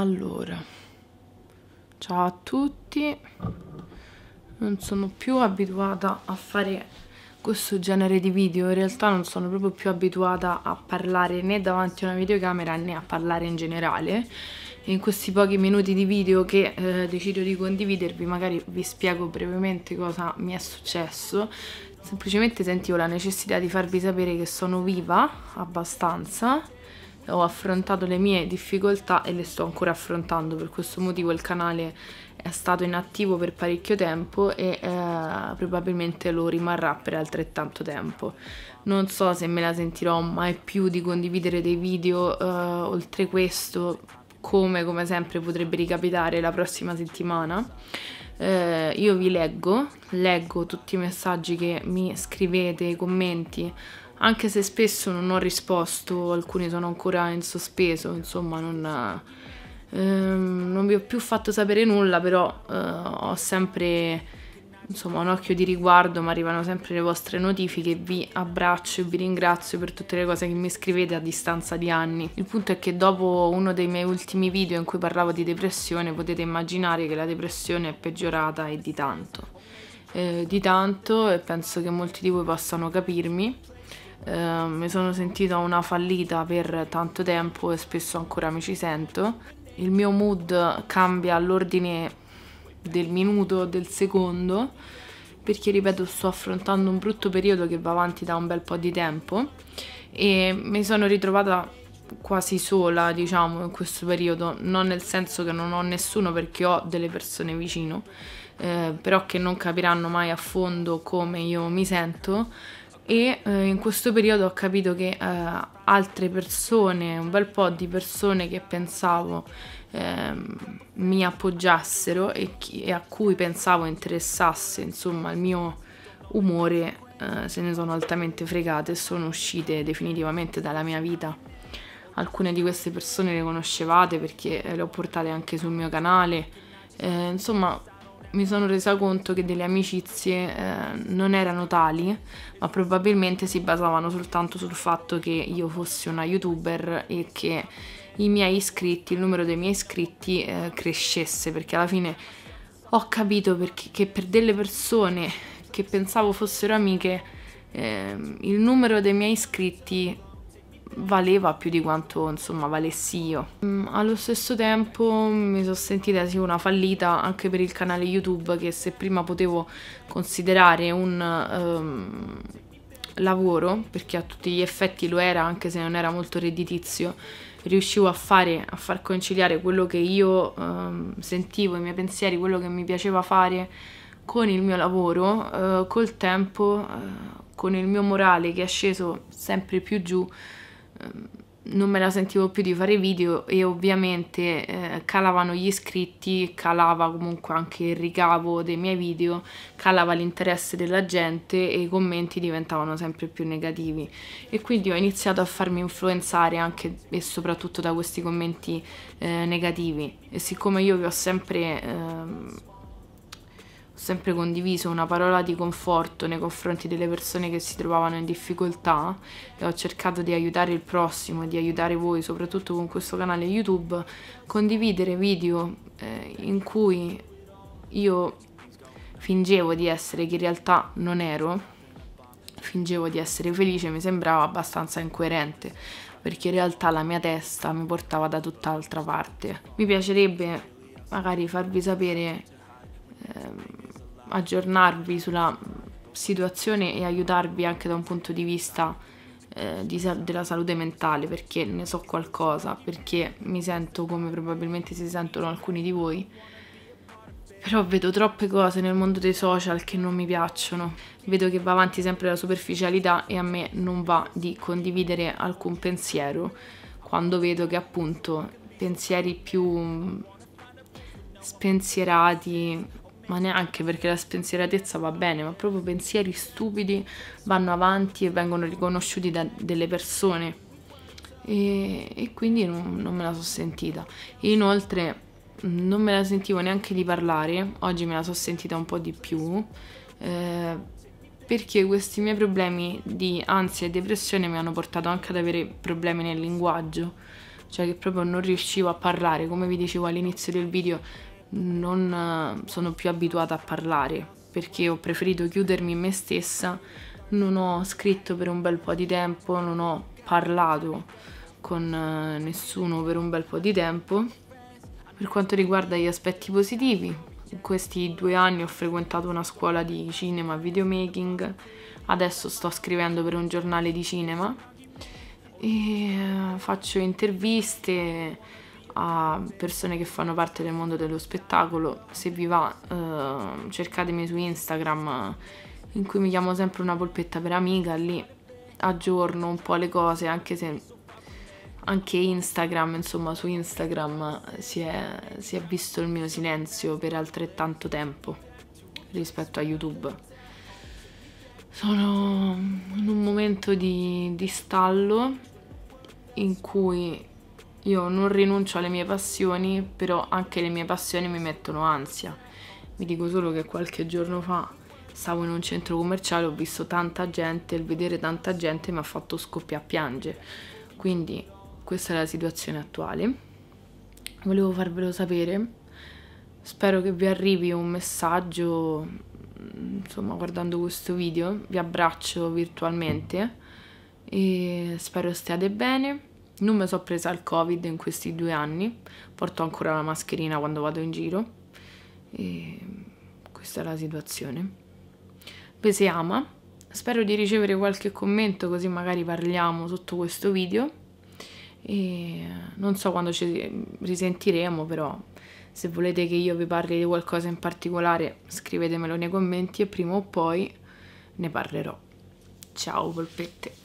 Allora, ciao a tutti, non sono più abituata a fare questo genere di video, in realtà non sono proprio più abituata a parlare né davanti a una videocamera né a parlare in generale. In questi pochi minuti di video che eh, decido di condividervi magari vi spiego brevemente cosa mi è successo. Semplicemente sentivo la necessità di farvi sapere che sono viva abbastanza ho affrontato le mie difficoltà e le sto ancora affrontando, per questo motivo il canale è stato inattivo per parecchio tempo e eh, probabilmente lo rimarrà per altrettanto tempo. Non so se me la sentirò mai più di condividere dei video eh, oltre questo, come, come sempre potrebbe ricapitare la prossima settimana. Eh, io vi leggo, leggo tutti i messaggi che mi scrivete, i commenti, anche se spesso non ho risposto, alcuni sono ancora in sospeso, insomma non, ehm, non vi ho più fatto sapere nulla, però eh, ho sempre insomma, un occhio di riguardo, ma arrivano sempre le vostre notifiche, vi abbraccio e vi ringrazio per tutte le cose che mi scrivete a distanza di anni. Il punto è che dopo uno dei miei ultimi video in cui parlavo di depressione potete immaginare che la depressione è peggiorata e di tanto. Eh, di tanto e penso che molti di voi possano capirmi eh, mi sono sentita una fallita per tanto tempo e spesso ancora mi ci sento. Il mio mood cambia all'ordine del minuto, del secondo, perché ripeto sto affrontando un brutto periodo che va avanti da un bel po' di tempo e mi sono ritrovata quasi sola, diciamo, in questo periodo, non nel senso che non ho nessuno perché ho delle persone vicino, eh, però che non capiranno mai a fondo come io mi sento e eh, in questo periodo ho capito che eh, altre persone, un bel po' di persone che pensavo eh, mi appoggiassero e, chi, e, a cui pensavo interessasse insomma il mio umore eh, se ne sono altamente fregate e sono uscite definitivamente dalla mia vita. Alcune di queste persone le conoscevate perché eh, le ho portate anche sul mio canale. Eh, insomma, mi sono resa conto che delle amicizie eh, non erano tali, ma probabilmente si basavano soltanto sul fatto che io fossi una youtuber e che i miei iscritti, il numero dei miei iscritti eh, crescesse, perché alla fine ho capito perché, che per delle persone che pensavo fossero amiche, eh, il numero dei miei iscritti valeva più di quanto insomma valessi io. Mm, allo stesso tempo mi sono sentita sì una fallita anche per il canale YouTube che se prima potevo considerare un um, lavoro, perché a tutti gli effetti lo era anche se non era molto redditizio, riuscivo a fare, a far conciliare quello che io um, sentivo, i miei pensieri, quello che mi piaceva fare con il mio lavoro, uh, col tempo, uh, con il mio morale che è sceso sempre più giù Ehm, non me la sentivo più di fare video e ovviamente eh, calavano gli iscritti, calava comunque anche il ricavo dei miei video, calava l'interesse della gente e i commenti diventavano sempre più negativi e quindi ho iniziato a farmi influenzare anche e soprattutto da questi commenti eh, negativi e siccome io vi ho sempre eh, sempre condiviso una parola di conforto nei confronti delle persone che si trovavano in difficoltà e ho cercato di aiutare il prossimo di aiutare voi, soprattutto con questo canale YouTube, condividere video eh, in cui io fingevo di essere chi in realtà non ero, fingevo di essere felice, mi sembrava abbastanza incoerente perché in realtà la mia testa mi portava da tutt'altra parte. Mi piacerebbe magari farvi sapere ehm, aggiornarvi sulla situazione e aiutarvi anche da un punto di vista eh, di, della salute mentale perché ne so qualcosa, perché mi sento come probabilmente si sentono alcuni di voi. Però vedo troppe cose nel mondo dei social che non mi piacciono. Vedo che va avanti sempre la superficialità e a me non va di condividere alcun pensiero quando vedo che appunto pensieri più mm, spensierati, ma neanche perché la spensieratezza va bene, ma proprio pensieri stupidi vanno avanti e vengono riconosciuti da delle persone. E, e quindi non, non, me la sono sentita. Inoltre non me la sentivo neanche di parlare, oggi me la sono sentita un po' di più, eh, perché questi miei problemi di ansia e depressione mi hanno portato anche ad avere problemi nel linguaggio cioè che proprio non riuscivo a parlare, come vi dicevo all'inizio del video, non eh, sono più abituata a parlare perché ho preferito chiudermi in me stessa, non ho scritto per un bel po' di tempo, non ho parlato con eh, nessuno per un bel po' di tempo. Per quanto riguarda gli aspetti positivi, in questi due anni ho frequentato una scuola di cinema videomaking, adesso sto scrivendo per un giornale di cinema e eh, faccio interviste, a persone che fanno parte del mondo dello spettacolo. Se vi va, eh, cercatemi su Instagram, in cui mi chiamo sempre una polpetta per amica, lì aggiorno un po' le cose, anche se anche Instagram, insomma, su Instagram si è, si è visto il mio silenzio per altrettanto tempo rispetto a YouTube. Sono in un momento di, di stallo in cui io non rinuncio alle mie passioni, però anche le mie passioni mi mettono ansia. Vi dico solo che qualche giorno fa stavo in un centro commerciale, ho visto tanta gente, il vedere tanta gente mi ha fatto scoppiare a piangere. Quindi questa è la situazione attuale. Volevo farvelo sapere. Spero che vi arrivi un messaggio, insomma, guardando questo video. Vi abbraccio virtualmente e spero stiate bene non mi sono presa il covid in questi due anni, porto ancora la mascherina quando vado in giro e questa è la situazione. Beh, se ama, spero di ricevere qualche commento così magari parliamo sotto questo video e non so quando ci risentiremo però se volete che io vi parli di qualcosa in particolare scrivetemelo nei commenti e prima o poi ne parlerò. Ciao polpette!